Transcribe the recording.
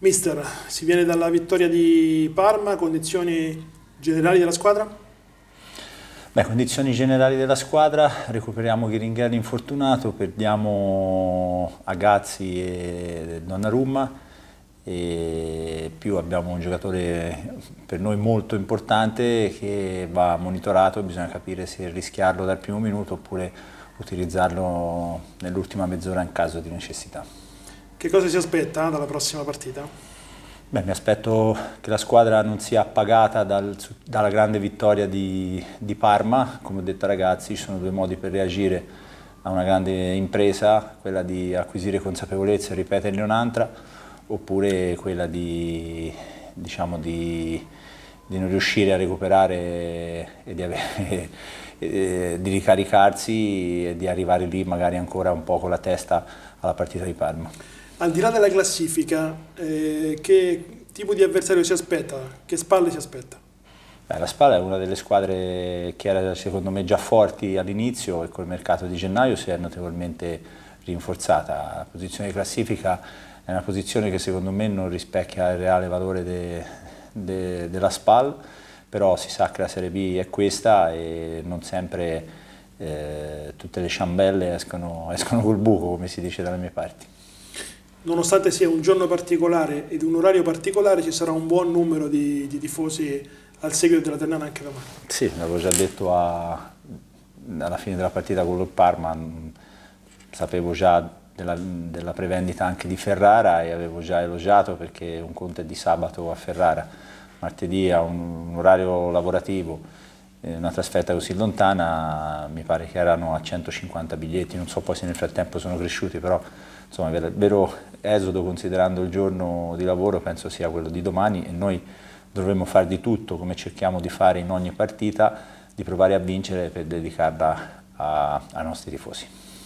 Mister, si viene dalla vittoria di Parma, condizioni generali della squadra? Beh, condizioni generali della squadra, recuperiamo Ghiringhelli infortunato, perdiamo Agazzi e Donnarumma e più abbiamo un giocatore per noi molto importante che va monitorato, bisogna capire se rischiarlo dal primo minuto oppure utilizzarlo nell'ultima mezz'ora in caso di necessità. Che cosa si aspetta eh, dalla prossima partita? Beh, mi aspetto che la squadra non sia appagata dal, dalla grande vittoria di, di, Parma. Come ho detto ragazzi, ci sono due modi per reagire a una grande impresa, quella di acquisire consapevolezza e ripeterne un'altra, oppure quella di, diciamo, di di non riuscire a recuperare e di, avere, e di, ricaricarsi e di arrivare lì magari ancora un po' con la testa alla partita di Parma. Al di là della classifica, eh, che tipo di avversario si aspetta? Che spalle si aspetta? Beh, la Spalla è una delle squadre che era secondo me già forti all'inizio e col mercato di gennaio si è notevolmente rinforzata. La posizione di classifica è una posizione che secondo me non rispecchia il reale valore de, de, della SPAL, però si sa che la Serie B è questa e non sempre eh, tutte le ciambelle escono, escono col buco, come si dice dalle mie parti. Nonostante sia un giorno particolare ed un orario particolare, ci sarà un buon numero di, di tifosi al seguito della Ternana anche domani. Sì, l'avevo già detto a, alla fine della partita con il Parma, mm, sapevo già della, della, prevendita anche di Ferrara e avevo già elogiato perché un conto è di sabato a Ferrara, martedì a un, un orario lavorativo, eh, una trasferta così lontana mi pare che erano a 150 biglietti, non so poi se nel frattempo sono cresciuti, però insomma il vero esodo considerando il giorno di lavoro penso sia quello di domani e noi dovremmo fare di tutto come cerchiamo di fare in ogni partita, di provare a vincere per dedicarla ai nostri tifosi.